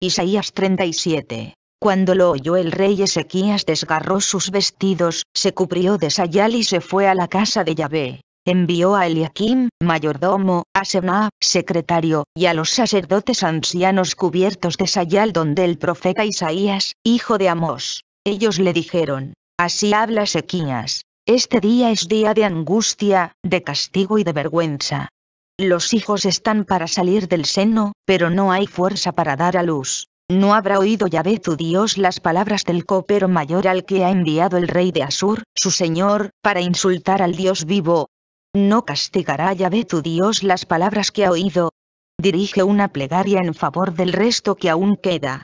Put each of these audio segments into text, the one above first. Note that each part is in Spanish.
Isaías 37. Cuando lo oyó el rey Ezequías desgarró sus vestidos, se cubrió de sayal y se fue a la casa de Yahvé. Envió a Eliakim, mayordomo, a Semá, secretario, y a los sacerdotes ancianos cubiertos de sayal donde el profeta Isaías, hijo de Amós. Ellos le dijeron, Así habla Ezequías, este día es día de angustia, de castigo y de vergüenza. Los hijos están para salir del seno, pero no hay fuerza para dar a luz. ¿No habrá oído Yahvé tu Dios las palabras del copero mayor al que ha enviado el rey de Asur, su señor, para insultar al Dios vivo? ¿No castigará Yahvé tu Dios las palabras que ha oído? Dirige una plegaria en favor del resto que aún queda.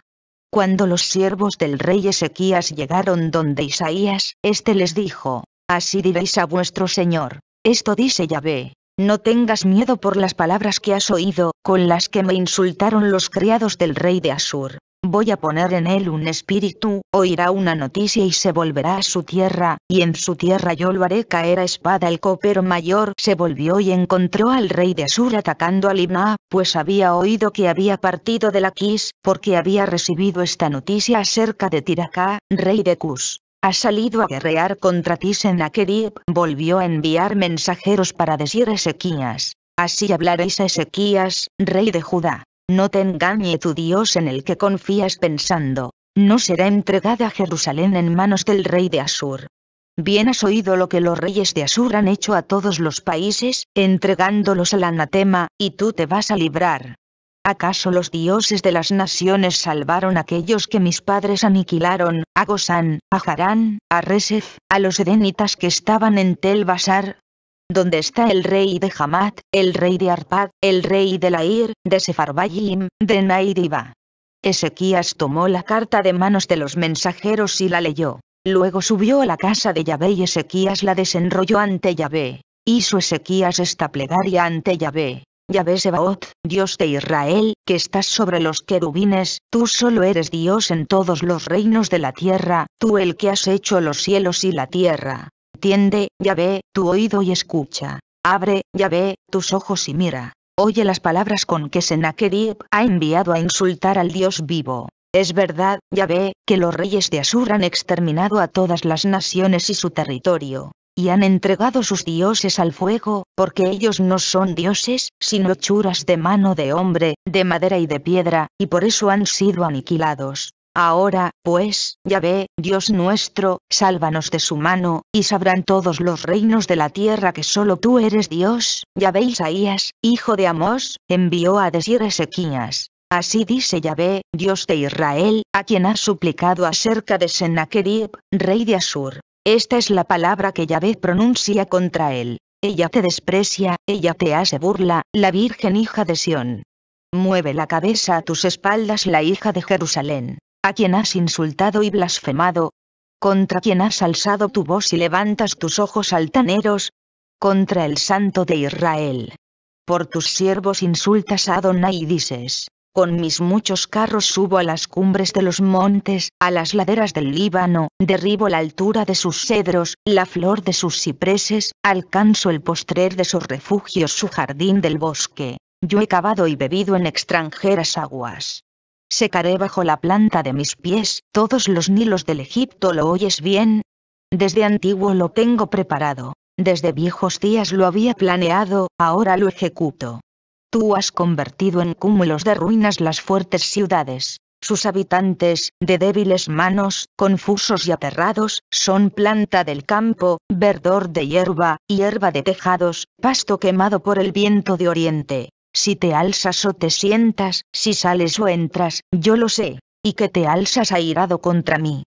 Cuando los siervos del rey Ezequías llegaron donde Isaías, éste les dijo, Así diréis a vuestro señor, esto dice Yahvé, no tengas miedo por las palabras que has oído, con las que me insultaron los criados del rey de Asur. Voy a poner en él un espíritu, oirá una noticia y se volverá a su tierra, y en su tierra yo lo haré caer a espada. El copero mayor se volvió y encontró al rey de Asur atacando a Libna, pues había oído que había partido de la Kis, porque había recibido esta noticia acerca de Tiracá, rey de Kus ha salido a guerrear contra ti Senaquerib volvió a enviar mensajeros para decir a Ezequías, así hablaréis a Ezequías, rey de Judá, no te engañe tu Dios en el que confías pensando, no será entregada Jerusalén en manos del rey de Asur. Bien has oído lo que los reyes de Asur han hecho a todos los países, entregándolos al anatema, y tú te vas a librar. ¿Acaso los dioses de las naciones salvaron a aquellos que mis padres aniquilaron, a Gosán, a Harán, a Resef, a los edénitas que estaban en Tel Basar? Donde está el rey de Hamat, el rey de Arpad, el rey de Lair, de Sefarbayim, de Nairiba? Ezequías tomó la carta de manos de los mensajeros y la leyó. Luego subió a la casa de Yahvé y Ezequías la desenrolló ante Yahvé. Hizo Ezequías esta plegaria ante Yahvé. Yahvé Sebaot, Dios de Israel, que estás sobre los querubines, tú solo eres Dios en todos los reinos de la tierra, tú el que has hecho los cielos y la tierra. Tiende, Yahvé, tu oído y escucha. Abre, Yahvé, tus ojos y mira. Oye las palabras con que Sennacherib ha enviado a insultar al Dios vivo. Es verdad, Yahvé, que los reyes de Asur han exterminado a todas las naciones y su territorio, y han entregado sus dioses al fuego, porque ellos no son dioses, sino churas de mano de hombre, de madera y de piedra, y por eso han sido aniquilados. Ahora, pues, Yahvé, Dios nuestro, sálvanos de su mano, y sabrán todos los reinos de la tierra que solo tú eres Dios. Yahvé Isaías, hijo de Amós, envió a decir Ezequías. Así dice Yahvé, Dios de Israel, a quien has suplicado acerca de Sennacherib, rey de Asur. Esta es la palabra que Yahvé pronuncia contra él. Ella te desprecia, ella te hace burla, la Virgen hija de Sión. Mueve la cabeza a tus espaldas la hija de Jerusalén, a quien has insultado y blasfemado, contra quien has alzado tu voz y levantas tus ojos altaneros, contra el Santo de Israel. Por tus siervos insultas a Adonai y dices, con mis muchos carros subo a las cumbres de los montes, a las laderas del Líbano, derribo la altura de sus cedros, la flor de sus cipreses, alcanzo el postrer de sus refugios, su jardín del bosque. Yo he cavado y bebido en extranjeras aguas. Secaré bajo la planta de mis pies, todos los nilos del Egipto, ¿lo oyes bien? Desde antiguo lo tengo preparado, desde viejos días lo había planeado, ahora lo ejecuto tú has convertido en cúmulos de ruinas las fuertes ciudades. Sus habitantes, de débiles manos, confusos y aterrados, son planta del campo, verdor de hierba, hierba de tejados, pasto quemado por el viento de oriente. Si te alzas o te sientas, si sales o entras, yo lo sé, y que te alzas airado contra mí,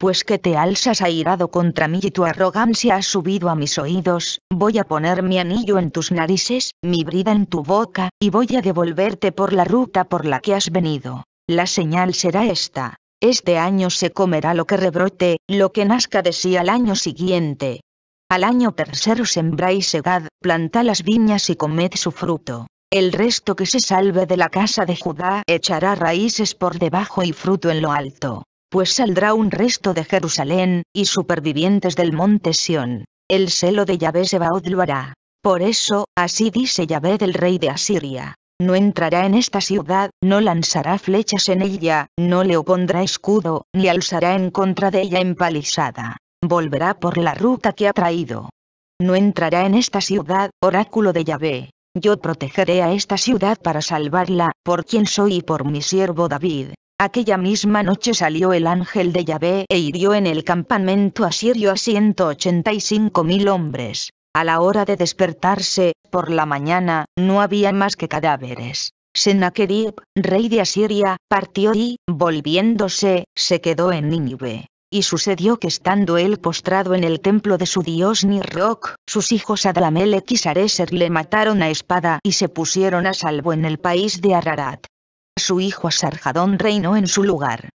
pues que te alzas airado contra mí y tu arrogancia ha subido a mis oídos, voy a poner mi anillo en tus narices, mi brida en tu boca, y voy a devolverte por la ruta por la que has venido. La señal será esta. Este año se comerá lo que rebrote, lo que nazca de sí al año siguiente. Al año tercero sembráis y segad, planta las viñas y comed su fruto. El resto que se salve de la casa de Judá echará raíces por debajo y fruto en lo alto pues saldrá un resto de Jerusalén, y supervivientes del monte Sión. El celo de Yahvé va lo hará. Por eso, así dice Yahvé del rey de Asiria. No entrará en esta ciudad, no lanzará flechas en ella, no le opondrá escudo, ni alzará en contra de ella empalizada. Volverá por la ruta que ha traído. No entrará en esta ciudad, oráculo de Yahvé. Yo protegeré a esta ciudad para salvarla, por quien soy y por mi siervo David. Aquella misma noche salió el ángel de Yahvé e hirió en el campamento asirio a 185.000 hombres. A la hora de despertarse, por la mañana, no había más que cadáveres. Sennacherib, rey de Asiria, partió y, volviéndose, se quedó en Nínive. Y sucedió que estando él postrado en el templo de su dios Nirroch, sus hijos Adlamelech y Sareser le mataron a espada y se pusieron a salvo en el país de Ararat su hijo Sarjadón reinó en su lugar.